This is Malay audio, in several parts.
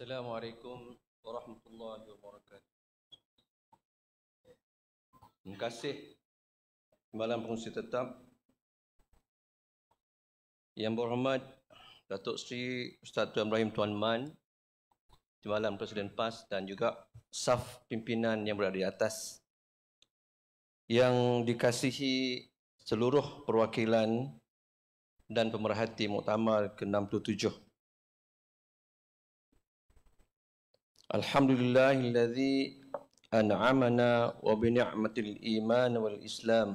Assalamualaikum warahmatullahi wabarakatuh. Terima kasih malam pengusi tetap. Yang berhormat Datuk si Ustaz Tuan Ibrahim Tuan Man, malam Presiden PAS dan juga staff pimpinan yang berada di atas. Yang dikasihi seluruh perwakilan dan pemerhati Muktamar ke-67 الحمد لله الذي أنعمنا وبنعمة الإيمان والإسلام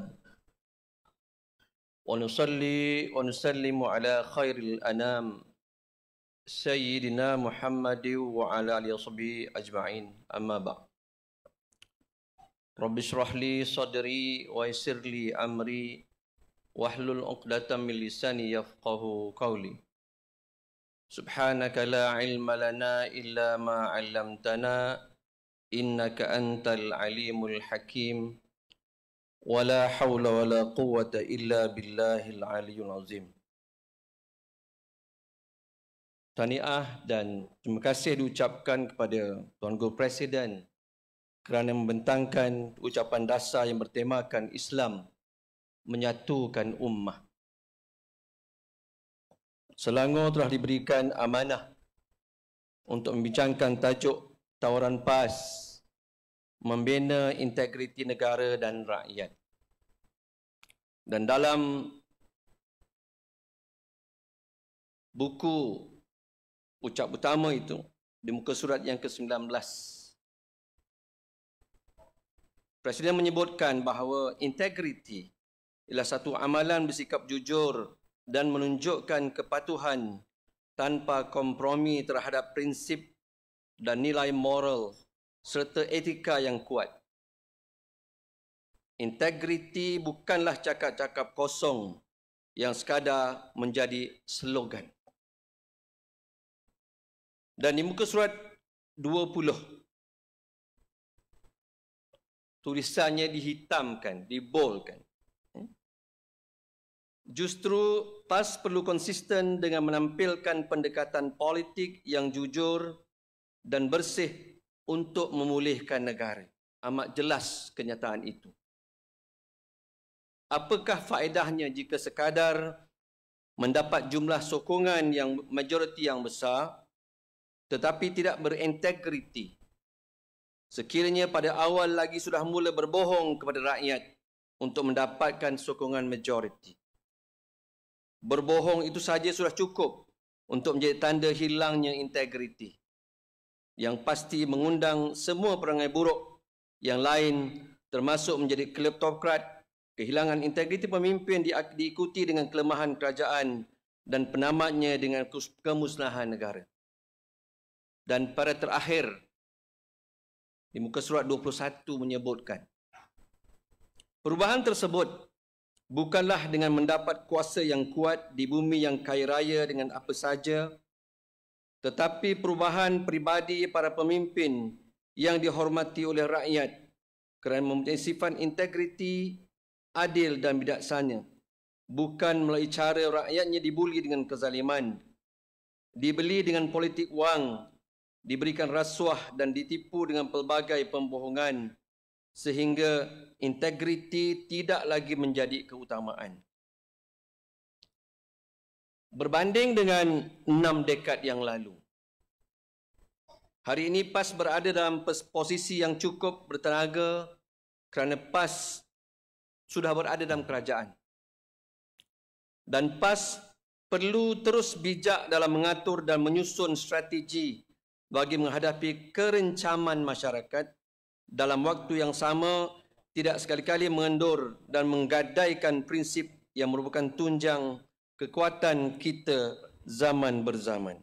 ونصلي ونسلم على خير الأنام سيدنا محمد وعلى آله وصحبه أجمعين أما بعد رب اشرح لي صدري ويسر لي أمري واحلل عقدة من لساني يفقه قولي سبحانك لا علم لنا إلا ما علمتنا إنك أنت العليم hakim. ولا حول ولا قوة illa بالله العلي azim. Tahniah dan terima kasih diucapkan kepada Tuan Guru Presiden kerana membentangkan ucapan dasar yang bertemakan Islam menyatukan ummah. Selangor telah diberikan amanah untuk membincangkan tajuk tawaran PAS membina integriti negara dan rakyat. Dan dalam buku ucap utama itu di muka surat yang ke-19 Presiden menyebutkan bahawa integriti ialah satu amalan bersikap jujur, dan menunjukkan kepatuhan tanpa kompromi terhadap prinsip dan nilai moral serta etika yang kuat. Integriti bukanlah cakap-cakap kosong yang sekadar menjadi slogan. Dan di muka surat 20, tulisannya dihitamkan, dibolkan justru PAS perlu konsisten dengan menampilkan pendekatan politik yang jujur dan bersih untuk memulihkan negara. Amat jelas kenyataan itu. Apakah faedahnya jika sekadar mendapat jumlah sokongan yang majoriti yang besar tetapi tidak berintegriti? Sekiranya pada awal lagi sudah mula berbohong kepada rakyat untuk mendapatkan sokongan majoriti berbohong itu saja sudah cukup untuk menjadi tanda hilangnya integriti yang pasti mengundang semua perangai buruk yang lain termasuk menjadi kleptokrat kehilangan integriti pemimpin di, diikuti dengan kelemahan kerajaan dan penamatnya dengan kemusnahan negara dan pada terakhir di muka surat 21 menyebutkan perubahan tersebut Bukanlah dengan mendapat kuasa yang kuat di bumi yang kaya raya dengan apa saja, tetapi perubahan peribadi para pemimpin yang dihormati oleh rakyat kerana mempunyai sifat integriti, adil dan bijaksana. Bukan melalui cara rakyatnya dibuli dengan kezaliman, dibeli dengan politik wang, diberikan rasuah dan ditipu dengan pelbagai pembohongan sehingga integriti tidak lagi menjadi keutamaan. Berbanding dengan enam dekad yang lalu, hari ini PAS berada dalam posisi yang cukup bertenaga kerana PAS sudah berada dalam kerajaan. Dan PAS perlu terus bijak dalam mengatur dan menyusun strategi bagi menghadapi kerencaman masyarakat dalam waktu yang sama tidak sekali-kali mengendur dan menggadaikan prinsip yang merupakan tunjang kekuatan kita zaman berzaman.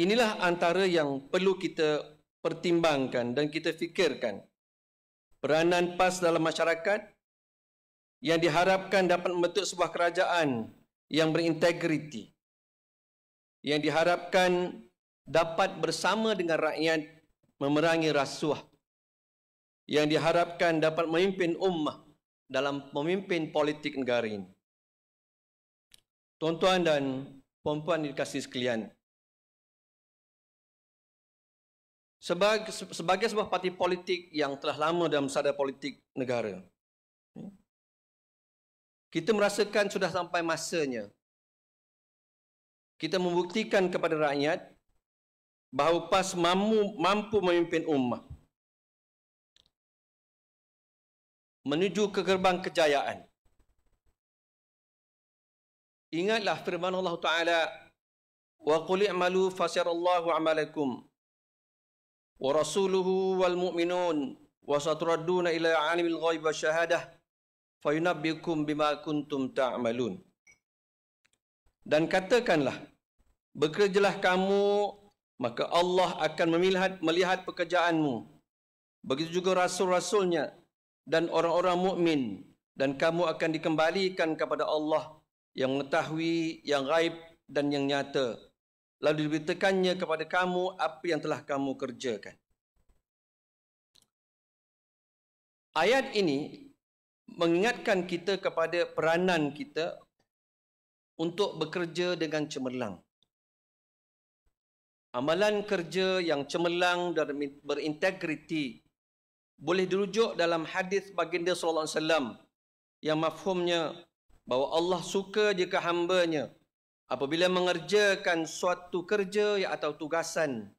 Inilah antara yang perlu kita pertimbangkan dan kita fikirkan. Peranan PAS dalam masyarakat yang diharapkan dapat membentuk sebuah kerajaan yang berintegriti. Yang diharapkan dapat bersama dengan rakyat memerangi rasuah yang diharapkan dapat memimpin ummah dalam memimpin politik negara ini. Tuan-tuan dan puan-puan dikasih sekalian, sebagai, sebagai sebuah parti politik yang telah lama dalam sadar politik negara, kita merasakan sudah sampai masanya kita membuktikan kepada rakyat bahawa PAS mampu, mampu memimpin ummah menuju ke gerbang kejayaan. Ingatlah firman Allah Taala wa qul i'malu fasyarallahu amalakum wa rasuluhu wal mu'minun wa satradduna ila alimil ghaib wa syahadah fayunabbikum bima kuntum ta'malun dan katakanlah bekerjalah kamu maka Allah akan memilihat, melihat pekerjaanmu. Begitu juga rasul-rasulnya dan orang-orang mukmin dan kamu akan dikembalikan kepada Allah yang mengetahui yang gaib dan yang nyata. Lalu diberitakannya kepada kamu apa yang telah kamu kerjakan. Ayat ini mengingatkan kita kepada peranan kita untuk bekerja dengan cemerlang. Amalan kerja yang cemerlang dan berintegriti boleh dirujuk dalam hadis baginda sallallahu alaihi wasallam yang mafhumnya bahawa Allah suka jika hamba-Nya apabila mengerjakan suatu kerja ya, atau tugasan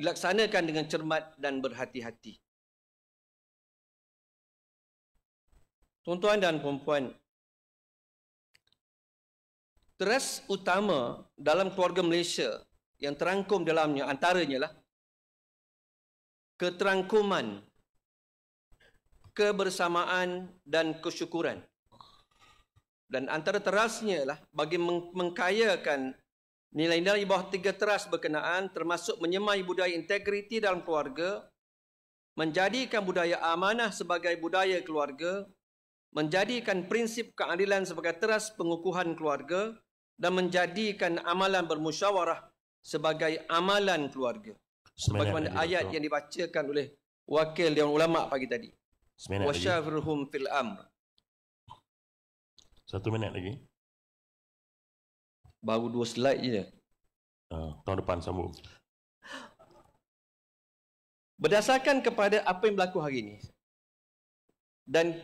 dilaksanakan dengan cermat dan berhati-hati. Tuan-tuan dan puan-puan, teras utama dalam keluarga Malaysia yang terangkum dalamnya antaranya lah keterangkuman, kebersamaan dan kesyukuran. Dan antara terasnya lah bagi meng- mengkayakan nilai-nilai bawah tiga teras berkenaan termasuk menyemai budaya integriti dalam keluarga, menjadikan budaya amanah sebagai budaya keluarga, menjadikan prinsip keadilan sebagai teras pengukuhan keluarga dan menjadikan amalan bermusyawarah sebagai amalan keluarga. Sebagaimana ayat yang dibacakan oleh wakil Dewan Ulama pagi tadi. Wasyafirhum fil amr. Satu minit lagi. Baru dua slide je. Uh, tahun depan sambung. Berdasarkan kepada apa yang berlaku hari ini dan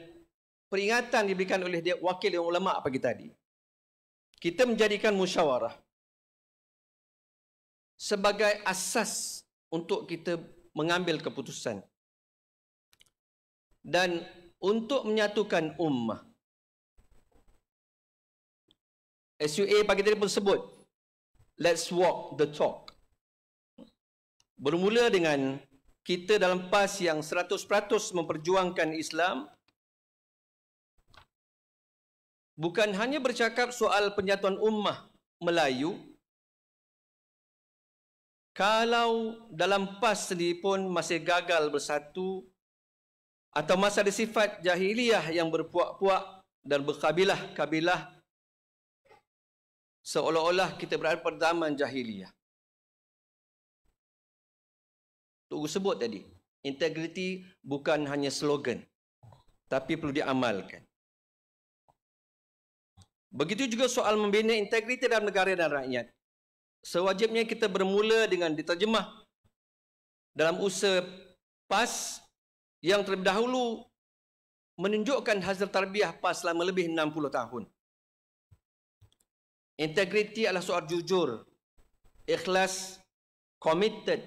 peringatan diberikan oleh dia, wakil yang ulama pagi tadi, kita menjadikan musyawarah sebagai asas untuk kita mengambil keputusan dan untuk menyatukan ummah. SUA pagi tadi pun sebut, let's walk the talk. Bermula dengan kita dalam PAS yang 100% memperjuangkan Islam, bukan hanya bercakap soal penyatuan ummah Melayu, kalau dalam PAS sendiri pun masih gagal bersatu atau masa ada sifat jahiliah yang berpuak-puak dan berkabilah-kabilah seolah-olah kita berada pada zaman jahiliyah. Tunggu sebut tadi, integriti bukan hanya slogan tapi perlu diamalkan. Begitu juga soal membina integriti dalam negara dan rakyat sewajibnya kita bermula dengan diterjemah dalam usaha PAS yang terlebih dahulu menunjukkan hasil tarbiah PAS selama lebih 60 tahun. Integriti adalah soal jujur, ikhlas, committed,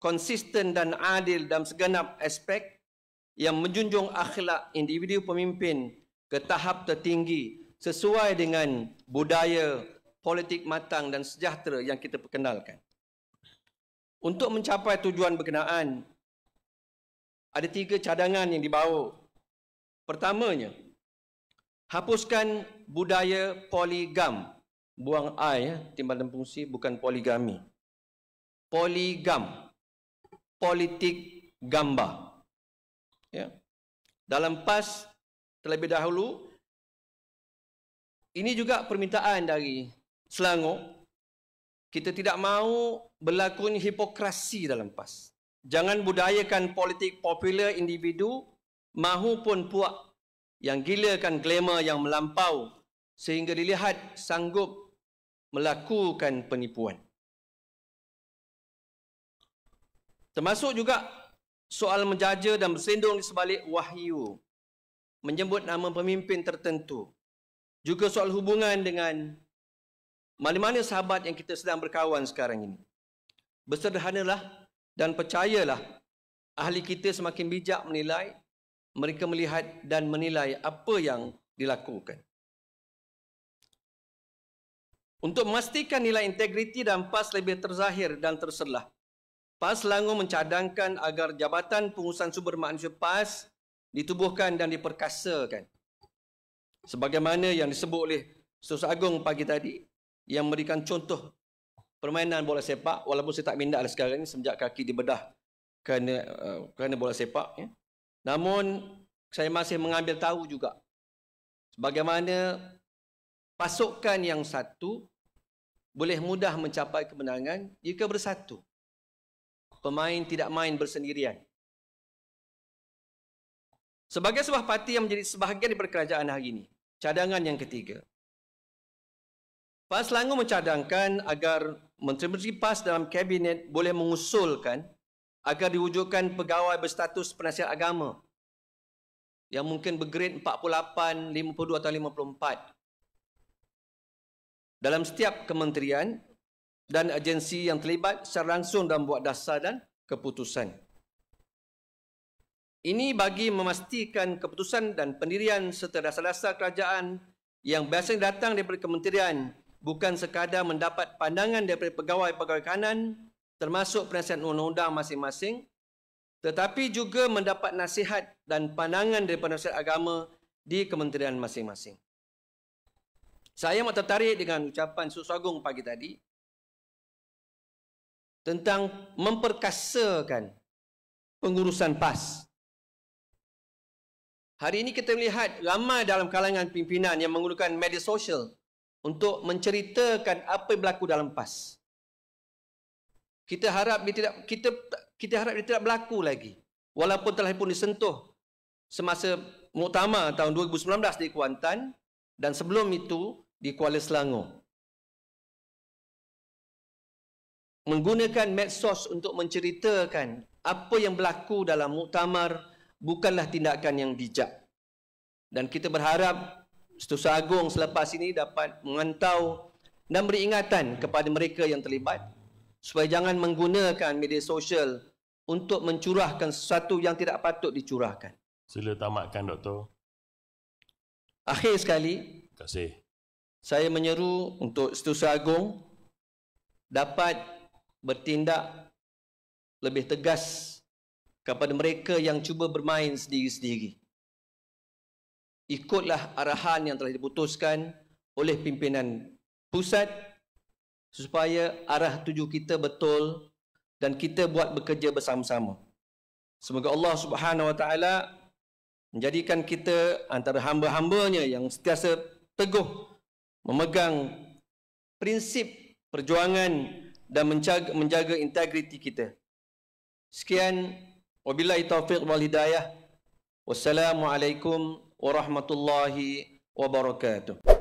konsisten dan adil dalam segenap aspek yang menjunjung akhlak individu pemimpin ke tahap tertinggi sesuai dengan budaya politik matang dan sejahtera yang kita perkenalkan. Untuk mencapai tujuan berkenaan, ada tiga cadangan yang dibawa. Pertamanya, hapuskan budaya poligam. Buang I, eh, timbal timbalan fungsi bukan poligami. Poligam. Politik gambar. Ya. Dalam PAS terlebih dahulu, ini juga permintaan dari Selangor kita tidak mahu berlaku hipokrasi dalam PAS. Jangan budayakan politik popular individu mahupun puak yang gilakan glamour yang melampau sehingga dilihat sanggup melakukan penipuan. Termasuk juga soal menjaja dan bersendung di sebalik wahyu menyebut nama pemimpin tertentu. Juga soal hubungan dengan mana-mana sahabat yang kita sedang berkawan sekarang ini. Bersederhanalah dan percayalah ahli kita semakin bijak menilai, mereka melihat dan menilai apa yang dilakukan. Untuk memastikan nilai integriti dan PAS lebih terzahir dan terselah, PAS Langor mencadangkan agar Jabatan Pengurusan Sumber Manusia PAS ditubuhkan dan diperkasakan. Sebagaimana yang disebut oleh Sos Agong pagi tadi, yang memberikan contoh permainan bola sepak walaupun saya tak minat lah sekarang ini semenjak kaki dibedah kerana uh, kerana bola sepak ya. Namun saya masih mengambil tahu juga bagaimana pasukan yang satu boleh mudah mencapai kemenangan jika bersatu. Pemain tidak main bersendirian. Sebagai sebuah parti yang menjadi sebahagian di perkerajaan hari ini, cadangan yang ketiga, PAS Selangor mencadangkan agar Menteri-Menteri PAS dalam Kabinet boleh mengusulkan agar diwujudkan pegawai berstatus penasihat agama yang mungkin bergrade 48, 52 atau 54 dalam setiap kementerian dan agensi yang terlibat secara langsung dalam buat dasar dan keputusan. Ini bagi memastikan keputusan dan pendirian serta dasar-dasar kerajaan yang biasanya datang daripada kementerian bukan sekadar mendapat pandangan daripada pegawai-pegawai kanan termasuk penasihat undang-undang masing-masing tetapi juga mendapat nasihat dan pandangan daripada nasihat agama di kementerian masing-masing. Saya amat tertarik dengan ucapan Susagung pagi tadi tentang memperkasakan pengurusan PAS. Hari ini kita melihat ramai dalam kalangan pimpinan yang menggunakan media sosial untuk menceritakan apa yang berlaku dalam PAS. Kita harap dia tidak kita kita harap dia tidak berlaku lagi. Walaupun telah pun disentuh semasa muktamar tahun 2019 di Kuantan dan sebelum itu di Kuala Selangor. Menggunakan medsos untuk menceritakan apa yang berlaku dalam muktamar bukanlah tindakan yang bijak. Dan kita berharap Setusa Agong selepas ini dapat mengantau dan beri ingatan kepada mereka yang terlibat supaya jangan menggunakan media sosial untuk mencurahkan sesuatu yang tidak patut dicurahkan. Sila tamatkan, Doktor. Akhir sekali, Terima kasih. saya menyeru untuk Setusa Agong dapat bertindak lebih tegas kepada mereka yang cuba bermain sendiri-sendiri ikutlah arahan yang telah diputuskan oleh pimpinan pusat supaya arah tuju kita betul dan kita buat bekerja bersama-sama. Semoga Allah Subhanahu Wa Taala menjadikan kita antara hamba-hambanya yang setiasa teguh memegang prinsip perjuangan dan menjaga, menjaga integriti kita. Sekian, wabillahi taufiq wal hidayah. Wassalamualaikum warahmatullahi wabarakatuh.